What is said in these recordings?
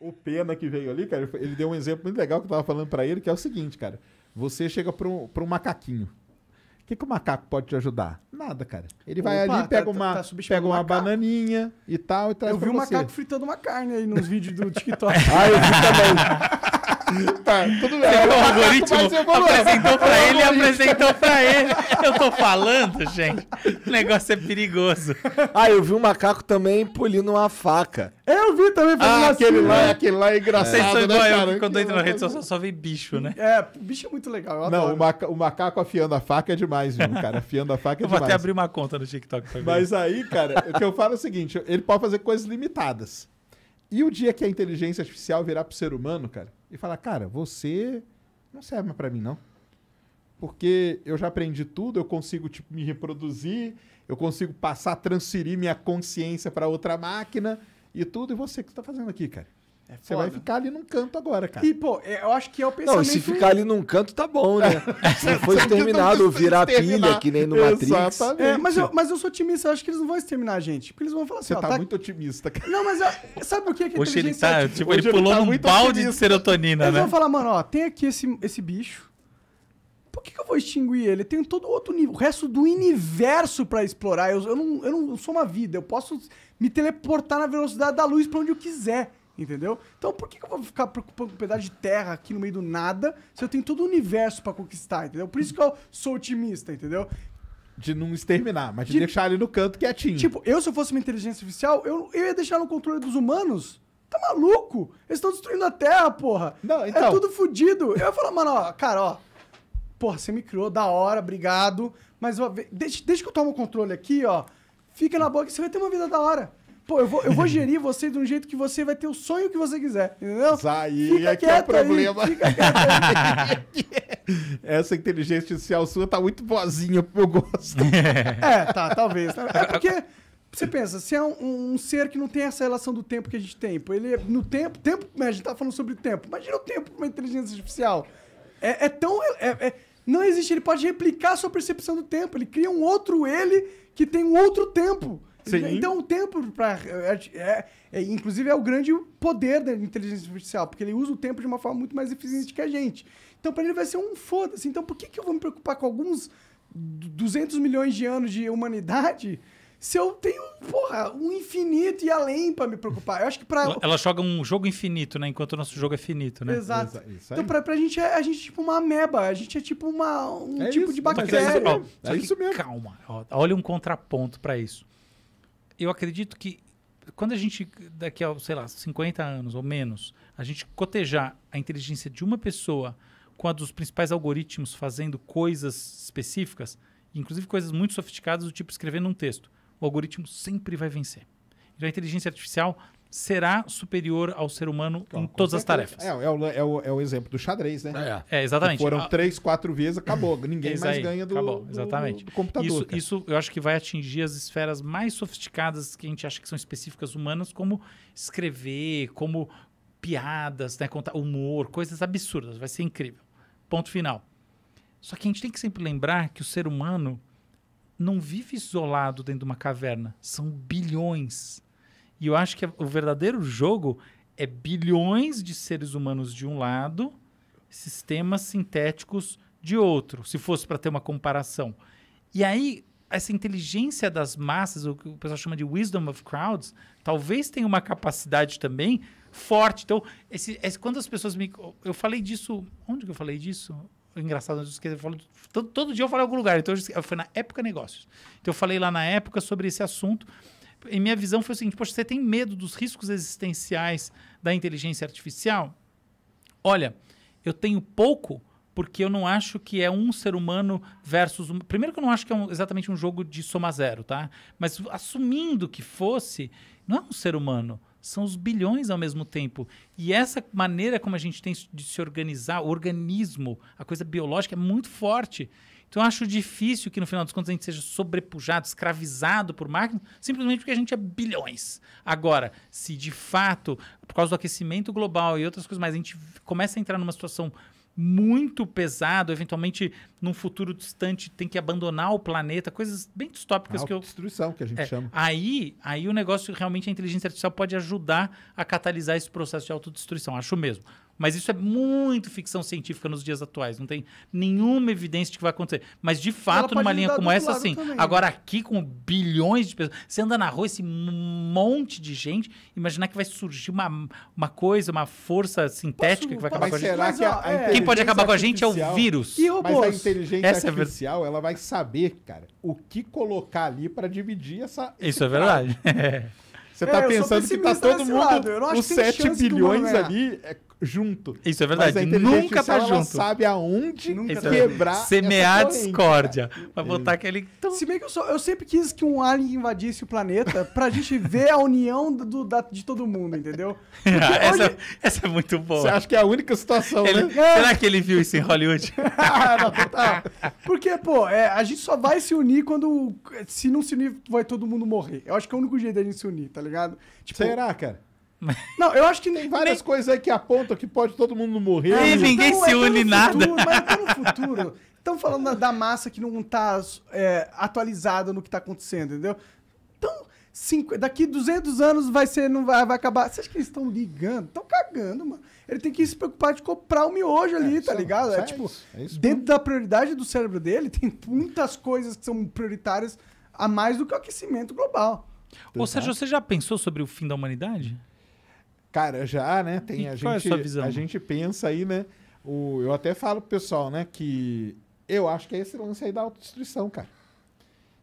o Pena que veio ali, cara, ele deu um exemplo muito legal que eu tava falando para ele, que é o seguinte, cara. Você chega para um, pra um macaquinho. O que, que o macaco pode te ajudar? Nada, cara. Ele vai Opa, ali, tá- pega tá, uma, tá, tá pega uma bananinha e tal, e traz Eu vi um você. macaco fritando uma carne aí nos vídeos do TikTok. ah, eu vi também. Tá, tudo bem. É, o algoritmo apresentou pra ele e apresentou pra ele. Eu tô falando, gente. O negócio é perigoso. Ah, eu vi um macaco também pulindo uma faca. É, eu vi também fazendo ah, aquele assim, lá, né? aquele lá é engraçado, Vocês são né, igual né, cara? quando eu entro na rede social, só vem bicho, né? É, bicho é muito legal. Não, o, o, macaco afiando a faca é demais, viu, cara? Afiando a faca é eu demais. Eu vou até abrir uma conta no TikTok pra ver. Mas aí, cara, o que eu falo é o seguinte, ele pode fazer coisas limitadas. E o dia que a inteligência artificial virar pro ser humano, cara, e falar, cara, você não serve mais para mim, não. Porque eu já aprendi tudo, eu consigo tipo, me reproduzir, eu consigo passar, transferir minha consciência para outra máquina e tudo. E você, o que você está fazendo aqui, cara? É você vai ficar ali num canto agora, cara. E, pô, é, eu acho que é o pensamento... Não, se ficar ali num canto, tá bom, né? É. Se for exterminado virar pilha, que nem no Exatamente. Matrix. É, mas, eu, mas eu sou otimista, eu acho que eles não vão exterminar a gente. Porque eles vão falar assim, Você ó, tá, tá, muito otimista, cara. Não, mas eu... sabe o que é que Hoje ele tá, é, tipo, ele pulou tá num balde otimista. de serotonina, eles né? Eles vão falar, mano, ó, tem aqui esse, esse bicho. Por que, que eu vou extinguir ele? Tem todo outro nível, o resto do universo para explorar. Eu, eu, não, eu não sou uma vida, eu posso me teleportar na velocidade da luz para onde eu quiser. Entendeu? Então por que, eu vou ficar preocupando com um pedaço de terra aqui no meio do nada se eu tenho todo o universo para conquistar, entendeu? Por isso que eu sou otimista, entendeu? De não exterminar, mas de, de, deixar ele no canto quietinho. Tipo, eu se eu fosse uma inteligência artificial, eu, eu ia deixar no controle dos humanos. Tá maluco? Eles estão destruindo a Terra, porra. Não, é então... É tudo fodido. Eu ia falar, mano, ó, cara, ó. Porra, você me criou, da hora, obrigado. Mas ó, deixa, deixa que eu tomo o controle aqui, ó. Fica na boca que você vai ter uma vida da hora pô, eu vou, eu vou gerir você de um jeito que você vai ter o sonho que você quiser, entendeu? Aí, fica é que é o problema. Aí, Essa inteligência artificial sua tá muito boazinha pro meu gosto. é, tá, talvez. É, é porque... Você pensa, se é um, um, ser que não tem essa relação do tempo que a gente tem, ele é no tempo, tempo, né, a gente tá falando sobre tempo. Imagina o tempo para uma inteligência artificial. É, é tão. É, é, é, não existe, ele pode replicar a sua percepção do tempo. Ele cria um outro ele que tem um outro tempo. Sim. Então o tempo para é, é, é, inclusive é o grande poder da inteligência artificial, porque ele usa o tempo de uma forma muito mais eficiente que a gente. Então para ele vai ser um foda-se. Então por que que eu vou me preocupar com alguns 200 milhões de anos de humanidade? se eu tenho, porra, um infinito e além para me preocupar. Eu acho que para Ela joga um jogo infinito, né? Enquanto o nosso jogo é finito, né? Exato. Isso então pra, gente, é, a gente é tipo uma ameba. A gente é tipo uma, um é tipo isso, de bactéria. É, isso, ó, é isso que, mesmo. Calma. Ó, olha um contraponto para isso eu acredito que quando a gente, daqui a, sei lá, 50 anos ou menos, a gente cotejar a inteligência de uma pessoa com a dos principais algoritmos fazendo coisas específicas, inclusive coisas muito sofisticadas, do tipo escrevendo um texto, o algoritmo sempre vai vencer. Então a inteligência artificial será superior ao ser humano em todas as tarefas. É, é, o, é, o, é o exemplo do xadrez, né? É, é exatamente. Que foram ah. três, quatro vezes, acabou. Ninguém Isso mais aí, ganha do, acabou, exatamente. Do, do computador. Isso, isso eu acho que vai atingir as esferas mais sofisticadas que a gente acha que são específicas humanas, como escrever, como piadas, né, contar humor, coisas absurdas. Vai ser incrível. Ponto final. Só que a gente tem que sempre lembrar que o ser humano não vive isolado dentro de uma caverna. São bilhões e eu acho que o verdadeiro jogo é bilhões de seres humanos de um lado, sistemas sintéticos de outro, se fosse para ter uma comparação. E aí, essa inteligência das massas, o que o pessoal chama de wisdom of crowds, talvez tenha uma capacidade também forte. Então, esse, esse, quando as pessoas me. Eu falei disso. Onde que eu falei disso? Engraçado, eu esqueci. Eu falo, todo, todo dia eu falo em algum lugar. Então, eu, foi na Época Negócios. Então, eu falei lá na época sobre esse assunto em minha visão foi o seguinte: poxa, você tem medo dos riscos existenciais da inteligência artificial? Olha, eu tenho pouco porque eu não acho que é um ser humano versus um... primeiro que eu não acho que é um, exatamente um jogo de soma zero, tá? Mas assumindo que fosse, não é um ser humano, são os bilhões ao mesmo tempo. E essa maneira como a gente tem de se organizar, o organismo, a coisa biológica é muito forte. Então eu acho difícil que no final dos contos a gente seja sobrepujado, escravizado por máquinas, simplesmente porque a gente é bilhões. Agora, se de fato, por causa do aquecimento global e outras coisas mais, a gente começa a entrar numa situação muito pesada, eventualmente num futuro distante tem que abandonar o planeta, coisas bem distópicas que eu Autodestruição que a gente é, chama. Aí, aí o negócio realmente a inteligência artificial pode ajudar a catalisar esse processo de autodestruição, acho mesmo. Mas isso é muito ficção científica nos dias atuais. Não tem nenhuma evidência de que vai acontecer. Mas, de fato, numa linha como essa, sim. Né? Agora, aqui com bilhões de pessoas, você anda na rua, esse monte de gente, imaginar que vai surgir uma, uma coisa, uma força sintética Posso, que vai acabar com a gente. Mas, a, é. a Quem pode acabar com a gente é o vírus. E robôs? Mas a inteligência essa é artificial, é ela vai saber, cara, o que colocar ali para dividir essa. Isso é verdade. Você está é, pensando que está todo mundo. Os 7 bilhões ali é junto. Isso é verdade. Nunca tá junto. Ela sabe aonde Nunca tá quebrar. Tá Semear discórdia. Cara. Vai é. botar aquele. Então... Se bem que eu, só, eu, sempre quis que um alien invadisse o planeta pra gente ver a união do, da, de todo mundo, entendeu? Ah, essa, essa, é muito boa. Você acha que é a única situação, ele, né? É. Será que ele viu isso em Hollywood? Ah, não, tá. Porque, pô, é, a gente só vai se unir quando. Se não se unir, vai todo mundo morrer. Eu acho que é o único jeito da gente se unir, tá ligado? Tipo, será, cara? Não, eu acho que tem várias nem... coisas aí que apontam que pode todo mundo morrer. Então, é, ninguém se é une nada. Futuro, mas é no futuro. Estão falando da, massa que não está é, atualizada no que está acontecendo, entendeu? Então, cinco, daqui 200 anos vai ser, não vai, vai acabar. Vocês que eles estão ligando? Estão cagando, mano. Ele tem que se preocupar de comprar o miojo é, ali, tá é, tá ligado? É, é, tipo, isso, dentro da prioridade do cérebro dele, tem muitas coisas que são prioritárias a mais do que o aquecimento global. Ou seja, você já pensou sobre o fim da humanidade? Cara, já, né? Tem a gente. É a, sua visão? a gente pensa aí, né? O, eu até falo pro pessoal, né? Que eu acho que é esse lance aí da autodestruição, cara.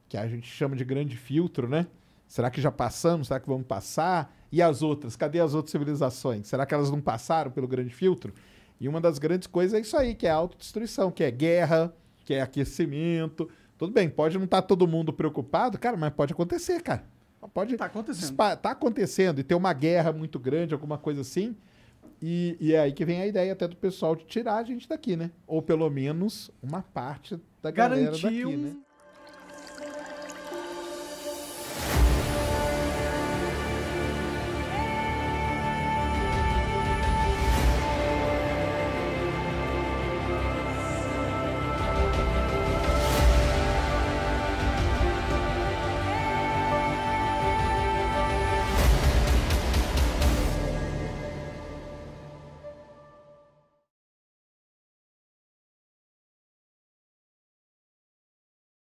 Que a gente chama de grande filtro, né? Será que já passamos? Será que vamos passar? E as outras? Cadê as outras civilizações? Será que elas não passaram pelo grande filtro? E uma das grandes coisas é isso aí, que é a autodestruição, que é guerra, que é aquecimento. Tudo bem, pode não estar tá todo mundo preocupado, cara, mas pode acontecer, cara. Pode. Tá acontecendo. Tá acontecendo e ter uma guerra muito grande, alguma coisa assim. E, e, é aí que vem a ideia até do pessoal de tirar a gente daqui, né? Ou pelo menos uma parte da Garantiu... galera daqui, né?